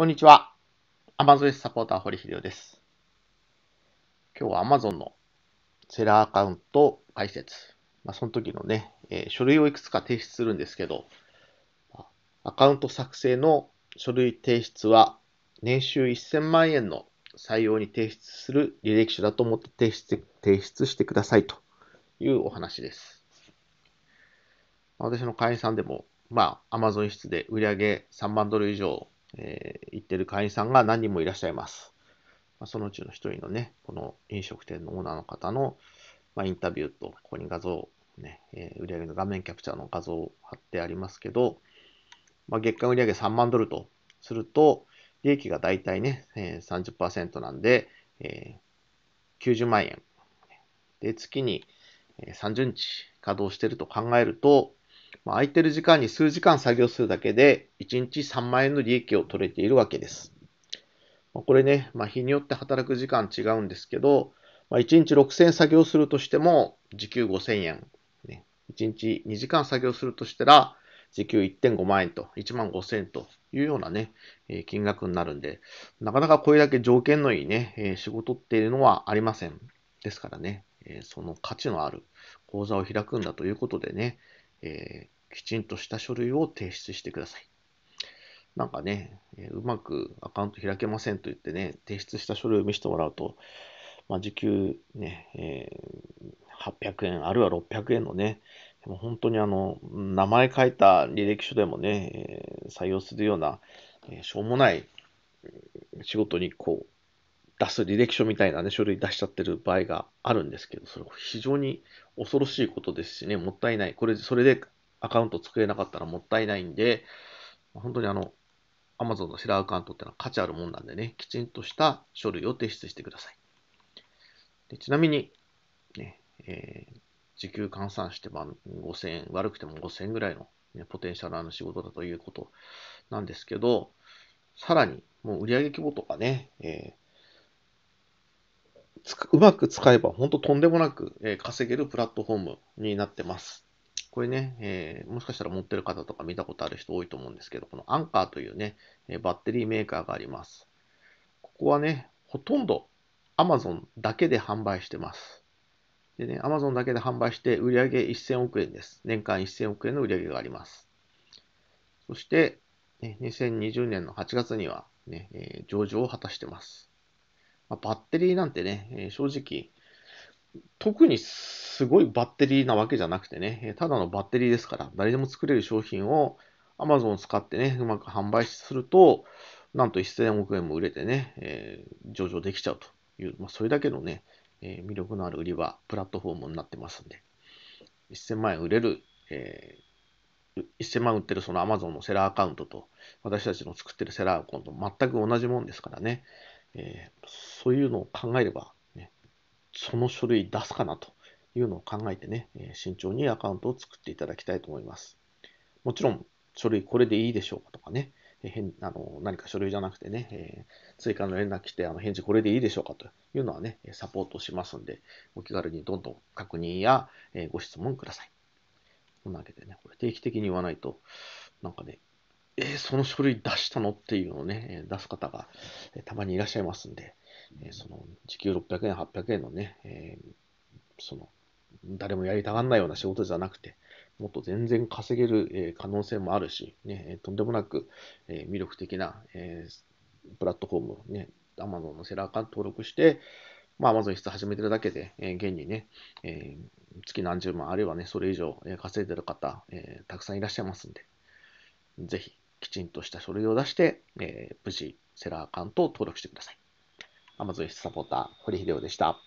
こんにちは。Amazon S サポーター、堀秀夫です。今日は Amazon のセラーアカウント開設。まあ、その時のね、えー、書類をいくつか提出するんですけど、アカウント作成の書類提出は、年収1000万円の採用に提出する履歴書だと思って提出提出してくださいというお話です。私の会員さんでも、まあ、Amazon 室で売上3万ドル以上えー、行ってる会員さんが何人もいらっしゃいます。まあ、そのうちの一人のね、この飲食店のオーナーの方の、まあ、インタビューと、ここに画像、ね、えー、売上の画面キャプチャーの画像を貼ってありますけど、まあ、月間売上3万ドルとすると、利益がだいたいね、えー、30%なんで、えー、90万円。で、月に30日稼働してると考えると、まあ、空いてる時間に数時間作業するだけで、1日3万円の利益を取れているわけです。まあ、これね、まあ、日によって働く時間違うんですけど、まあ、1日6000円作業するとしても、時給5000円、ね。1日2時間作業するとしたら、時給1.5万円と、1万5000円というようなね、え金額になるんで、なかなかこれだけ条件のいいね、え仕事っていうのはありません。ですからね、えその価値のある講座を開くんだということでね、えー、きちんとした書類を提出してください。なんかね、えうまくアカウント開けませんと言ってね、提出した書類を見せてもらうと、まあ、時給ね、えー、800円、あるいは600円のね、でも本当にあの、名前書いた履歴書でもね、えー、採用するような、えー、しょうもない仕事にこう、出す履歴書みたいなね、書類出しちゃってる場合があるんですけど、それ非常に恐ろしいことですしね、もったいない。これ、それでアカウント作れなかったらもったいないんで、本当にあの、Amazon のシェアアカウントってのは価値あるもんなんでね、きちんとした書類を提出してください。でちなみに、ね、えー、時給換算して、ま5000円、悪くても5000円ぐらいの、ね、ポテンシャルの仕事だということなんですけど、さらに、もう売上規模とかね、えうまく使えば、本当とんでもなく、え稼げるプラットフォームになってます。これね、えー、もしかしたら持ってる方とか見たことある人多いと思うんですけど、このアンカーというね、えバッテリーメーカーがあります。ここはね、ほとんど Amazon だけで販売してます。でね、Amazon だけで販売して売上1000億円です。年間1000億円の売上があります。そして、ね、2020年の8月にはね、ねえー、上場を果たしてます。まあ、バッテリーなんてね、えー、正直、特にすごいバッテリーなわけじゃなくてね、ただのバッテリーですから、誰でも作れる商品を Amazon を使ってね、うまく販売すると、なんと1000億円も売れてね、えー、上場できちゃうという、まあ、それだけのね、えー、魅力のある売り場、プラットフォームになってますんで、1000万円売れる、えー、1000万売ってるその Amazon のセラーアカウントと、私たちの作ってるセラーアカウント、全く同じもんですからね、えー、そういうのを考えれば、ね、その書類出すかなというのを考えてね、えー、慎重にアカウントを作っていただきたいと思います。もちろん、書類これでいいでしょうかとかね、えー、変あの何か書類じゃなくてね、えー、追加の連絡来てあの返事これでいいでしょうかというのはね、サポートしますんで、お気軽にどんどん確認や、えー、ご質問ください。こんなわけでね、これ定期的に言わないと、なんかね、えー、その書類出したのっていうのをね、出す方がたまにいらっしゃいますんで、えー、その時給600円、800円のね、えー、その誰もやりたがらないような仕事じゃなくて、もっと全然稼げる可能性もあるし、ね、とんでもなく魅力的なプラットフォームをね、Amazon のセラー化登録して、まあ、Amazon 室始めてるだけで、え現にね、え月何十万、あるいはね、それ以上稼いでる方、えたくさんいらっしゃいますんで、ぜひきちんとした書類を出して、えー、無事セラーアカウントを登録してください。Amazon サポーター、堀秀夫でした。